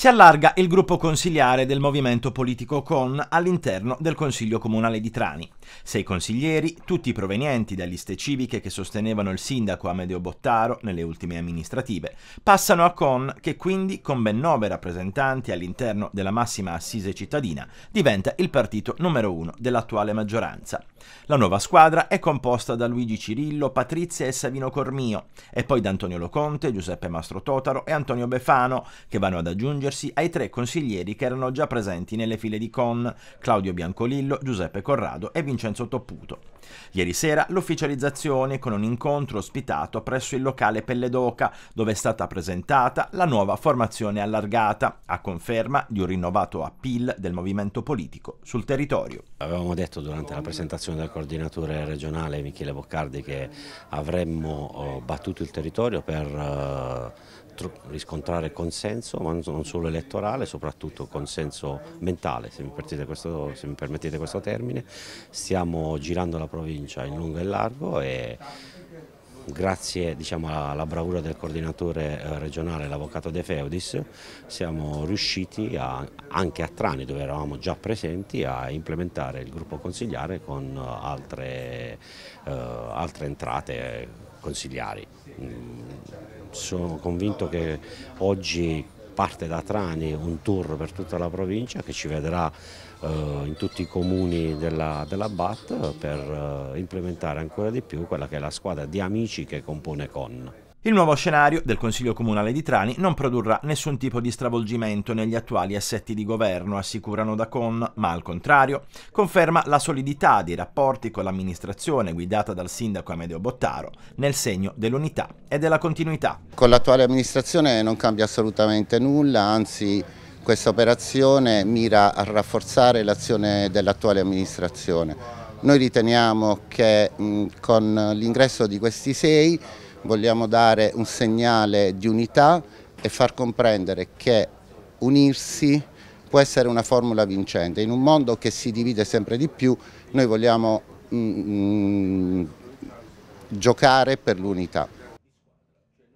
si allarga il gruppo consigliare del movimento politico CON all'interno del Consiglio Comunale di Trani. Sei consiglieri, tutti provenienti da liste civiche che sostenevano il sindaco Amedeo Bottaro nelle ultime amministrative, passano a CON che quindi, con ben nove rappresentanti all'interno della massima assise cittadina, diventa il partito numero uno dell'attuale maggioranza. La nuova squadra è composta da Luigi Cirillo, Patrizia e Savino Cormio, e poi da Antonio Loconte, Giuseppe Mastro Totaro e Antonio Befano, che vanno ad aggiungere rivolgersi ai tre consiglieri che erano già presenti nelle file di Con, Claudio Biancolillo, Giuseppe Corrado e Vincenzo Topputo. Ieri sera l'ufficializzazione con un incontro ospitato presso il locale Pelledoca, dove è stata presentata la nuova formazione allargata, a conferma di un rinnovato appeal del movimento politico sul territorio. Avevamo detto durante la presentazione del coordinatore regionale Michele Boccardi che avremmo eh, battuto il territorio per eh, riscontrare consenso, ma non solo elettorale, soprattutto consenso mentale, se mi, questo, se mi permettete questo termine. Stiamo girando la provincia in lungo e largo e grazie diciamo, alla, bravura del coordinatore eh, regionale, l'avvocato De Feudis, siamo riusciti a, anche a Trani, dove eravamo già presenti, a implementare il gruppo consigliare con eh, altre, eh, altre entrate eh, consigliari. Mm sono convinto che oggi parte da Trani un tour per tutta la provincia che ci vedrà eh, in tutti i comuni della, della BAT per eh, implementare ancora di più quella che è la squadra di amici che compone CON. Il nuovo scenario del Consiglio Comunale di Trani non produrrà nessun tipo di stravolgimento negli attuali assetti di governo, assicurano da Con, ma al contrario conferma la solidità dei rapporti con l'amministrazione guidata dal sindaco Amedeo Bottaro nel segno dell'unità e della continuità. Con l'attuale amministrazione non cambia assolutamente nulla, anzi questa operazione mira a rafforzare l'azione dell'attuale amministrazione. Noi riteniamo che mh, con l'ingresso di questi sei vogliamo dare un segnale di unità e far comprendere che unirsi può essere una formula vincente. In un mondo che si divide sempre di più, noi vogliamo mm, mm giocare per l'unità.